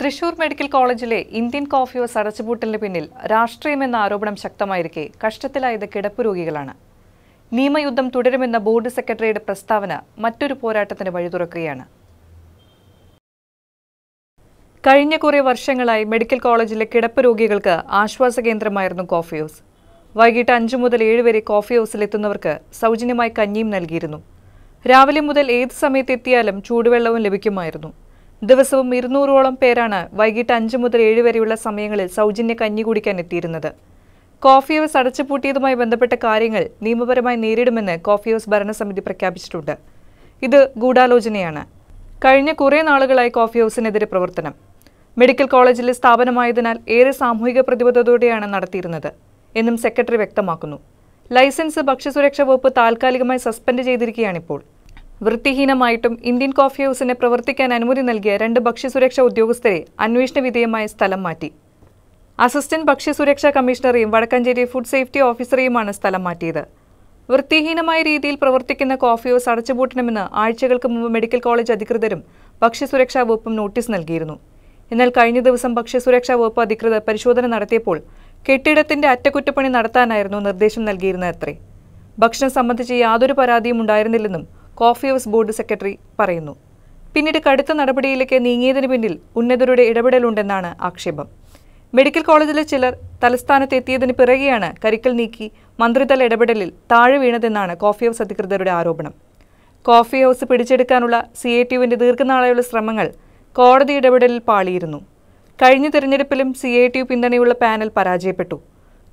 Thrissur medical കോളേജിലെ Indian Coffee House അടച്ചുപൂട്ടലിന് പിന്നിൽ രാഷ്ട്രീയമെന്ന ആരോപണം ശക്തമായിരിക്കെ കഷ്ടത്തിലായത് കിടപ്പ് രോഗികളാണ് നിയമയുദ്ധം തുടരുമെന്ന ബോർഡ് സെക്രട്ടറിയുടെ പ്രസ്താവന മറ്റൊരു പോരാട്ടത്തിന് വഴിതുറക്കുകയാണ് കഴിഞ്ഞ കുറേ വർഷങ്ങളായി മെഡിക്കൽ കോളേജിലെ കിടപ്പ് രോഗികൾക്ക് ആശ്വാസ കേന്ദ്രമായിരുന്നു കോഫി ഹൗസ് വൈകിട്ട് അഞ്ചു മുതൽ ഏഴ് വരെ കോഫി എത്തുന്നവർക്ക് സൗജന്യമായി കഞ്ഞിയും നൽകിയിരുന്നു രാവിലെ മുതൽ ഏത് സമയത്തെത്തിയാലും ചൂടുവെള്ളവും ലഭിക്കുമായിരുന്നു ദിവസവും ഇരുന്നൂറോളം പേരാണ് വൈകിട്ട് അഞ്ചു മുതൽ ഏഴ് വരെയുള്ള സമയങ്ങളിൽ സൗജന്യ കഞ്ഞി കുടിക്കാൻ എത്തിയിരുന്നത് കോഫി ഹൗസ് അടച്ചുപൂട്ടിയതുമായി ബന്ധപ്പെട്ട കാര്യങ്ങൾ നിയമപരമായി നേരിടുമെന്ന് കോഫി ഹൗസ് ഭരണസമിതി പ്രഖ്യാപിച്ചിട്ടുണ്ട് ഇത് ഗൂഢാലോചനയാണ് കഴിഞ്ഞ കുറേ നാളുകളായി കോഫി ഹൗസിനെതിരെ പ്രവർത്തനം മെഡിക്കൽ കോളേജിലെ സ്ഥാപനമായതിനാൽ ഏറെ സാമൂഹിക പ്രതിബദ്ധതയോടെയാണ് നടത്തിയിരുന്നത് എന്നും സെക്രട്ടറി വ്യക്തമാക്കുന്നു ലൈസൻസ് ഭക്ഷ്യസുരക്ഷാ വകുപ്പ് താൽക്കാലികമായി സസ്പെൻഡ് ചെയ്തിരിക്കുകയാണിപ്പോൾ വൃത്തിഹീനമായിട്ടും ഇന്ത്യൻ കോഫി ഹൌസിന് പ്രവർത്തിക്കാൻ അനുമതി നൽകിയ രണ്ട് ഭക്ഷ്യസുരക്ഷാ ഉദ്യോഗസ്ഥരെ അന്വേഷണ വിധേയമായ സ്ഥലം മാറ്റി അസിസ്റ്റന്റ് ഭക്ഷ്യസുരക്ഷാ കമ്മീഷണറെയും വടക്കഞ്ചേരി ഫുഡ് സേഫ്റ്റി ഓഫീസറെയുമാണ് സ്ഥലം മാറ്റിയത് വൃത്തിഹീനമായ രീതിയിൽ പ്രവർത്തിക്കുന്ന കോഫി ഹൌസ് അടച്ചുപൂട്ടണമെന്ന് ആഴ്ചകൾക്ക് മുമ്പ് മെഡിക്കൽ കോളേജ് അധികൃതരും ഭക്ഷ്യസുരക്ഷാ വകുപ്പും നോട്ടീസ് നൽകിയിരുന്നു എന്നാൽ കഴിഞ്ഞ ദിവസം ഭക്ഷ്യസുരക്ഷാ വകുപ്പ് അധികൃതർ പരിശോധന നടത്തിയപ്പോൾ കെട്ടിടത്തിന്റെ അറ്റകുറ്റപ്പണി നടത്താനായിരുന്നു നിർദ്ദേശം നൽകിയിരുന്നത് അത്രേ ഭക്ഷണം സംബന്ധിച്ച് യാതൊരു പരാതിയും ഉണ്ടായിരുന്നില്ലെന്നും കോഫി ഹൗസ് ബോർഡ് സെക്രട്ടറി പറയുന്നു പിന്നീട് കടുത്ത നടപടിയിലേക്ക് നീങ്ങിയതിന് പിന്നിൽ ഉന്നതരുടെ ഇടപെടലുണ്ടെന്നാണ് ആക്ഷേപം മെഡിക്കൽ കോളേജിലെ ചിലർ തലസ്ഥാനത്ത് എത്തിയതിന് പിറകെയാണ് കരിക്കൽ നീക്കി മന്ത്രിതല ഇടപെടലിൽ താഴെ വീണതെന്നാണ് കോഫി ഹൗസ് അധികൃതരുടെ ആരോപണം കോഫി ഹൗസ് പിടിച്ചെടുക്കാനുള്ള സി എ ടി യുവിൻ്റെ ദീർഘനാളെയുള്ള ശ്രമങ്ങൾ കോടതി ഇടപെടലിൽ പാളിയിരുന്നു കഴിഞ്ഞ തിരഞ്ഞെടുപ്പിലും സി എ ടി യു പിന്തുണയുള്ള പാനൽ പരാജയപ്പെട്ടു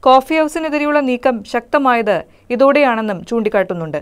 കോഫി ഹൗസിനെതിരെയുള്ള നീക്കം ശക്തമായത് ഇതോടെയാണെന്നും ചൂണ്ടിക്കാട്ടുന്നുണ്ട്